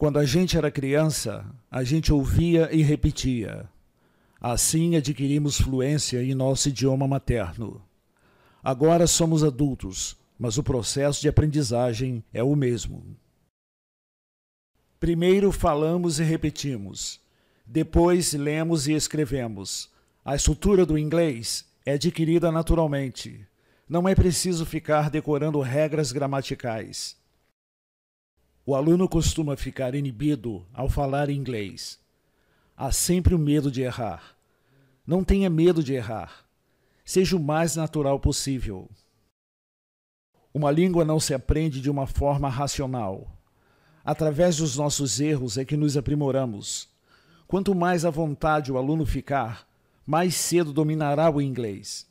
Quando a gente era criança, a gente ouvia e repetia. Assim adquirimos fluência em nosso idioma materno. Agora somos adultos, mas o processo de aprendizagem é o mesmo. Primeiro falamos e repetimos. Depois lemos e escrevemos. A estrutura do inglês é adquirida naturalmente. Não é preciso ficar decorando regras gramaticais. O aluno costuma ficar inibido ao falar inglês. Há sempre o medo de errar. Não tenha medo de errar. Seja o mais natural possível. Uma língua não se aprende de uma forma racional. Através dos nossos erros é que nos aprimoramos. Quanto mais à vontade o aluno ficar, mais cedo dominará o inglês.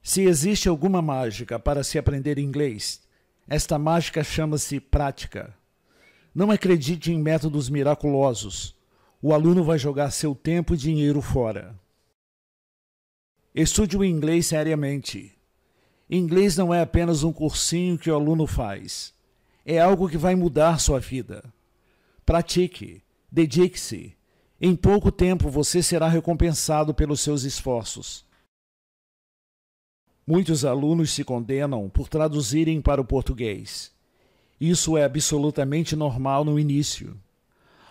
Se existe alguma mágica para se aprender inglês, esta mágica chama-se prática. Não acredite em métodos miraculosos. O aluno vai jogar seu tempo e dinheiro fora. Estude o inglês seriamente. Inglês não é apenas um cursinho que o aluno faz. É algo que vai mudar sua vida. Pratique, dedique-se. Em pouco tempo você será recompensado pelos seus esforços. Muitos alunos se condenam por traduzirem para o português. Isso é absolutamente normal no início.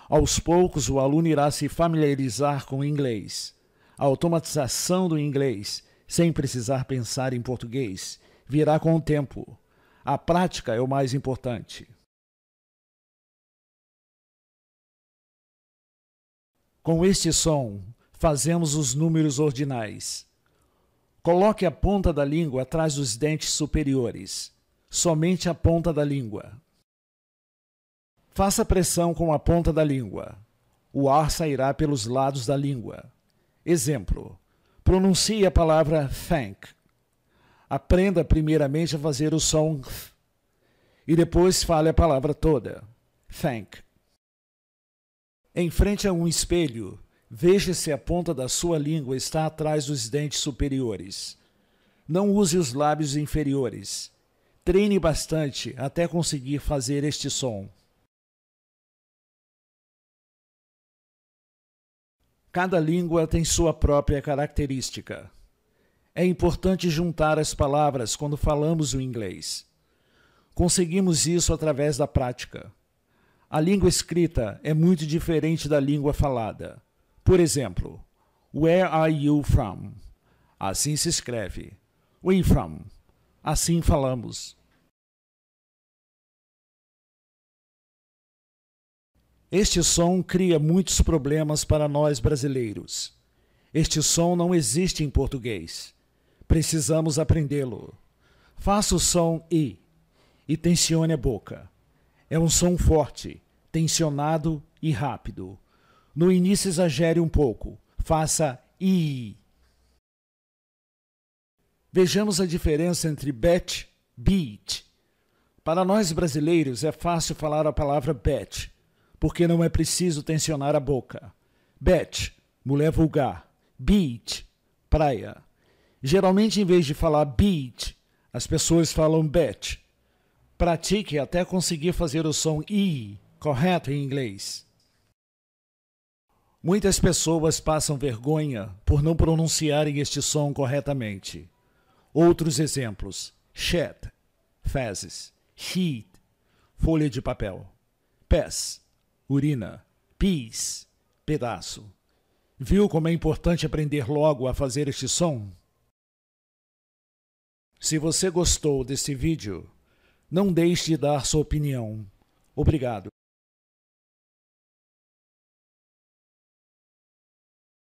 Aos poucos, o aluno irá se familiarizar com o inglês. A automatização do inglês, sem precisar pensar em português, virá com o tempo. A prática é o mais importante. Com este som, fazemos os números ordinais. Coloque a ponta da língua atrás dos dentes superiores, somente a ponta da língua. Faça pressão com a ponta da língua. O ar sairá pelos lados da língua. Exemplo: pronuncie a palavra thank. Aprenda primeiramente a fazer o som th, e depois fale a palavra toda. Thank. Em frente a um espelho, Veja se a ponta da sua língua está atrás dos dentes superiores. Não use os lábios inferiores. Treine bastante até conseguir fazer este som. Cada língua tem sua própria característica. É importante juntar as palavras quando falamos o inglês. Conseguimos isso através da prática. A língua escrita é muito diferente da língua falada. Por exemplo, Where are you from? Assim se escreve. We from. Assim falamos. Este som cria muitos problemas para nós brasileiros. Este som não existe em português. Precisamos aprendê-lo. Faça o som I e tensione a boca. É um som forte, tensionado e rápido. No início exagere um pouco, faça i. Vejamos a diferença entre bet, beat. Para nós brasileiros é fácil falar a palavra bet, porque não é preciso tensionar a boca. Bet, mulher vulgar. Beat, praia. Geralmente, em vez de falar beat, as pessoas falam bet. Pratique até conseguir fazer o som i correto em inglês. Muitas pessoas passam vergonha por não pronunciarem este som corretamente. Outros exemplos: shed, fezes, sheet, folha de papel, pés, urina, pis, pedaço. Viu como é importante aprender logo a fazer este som? Se você gostou desse vídeo, não deixe de dar sua opinião. Obrigado.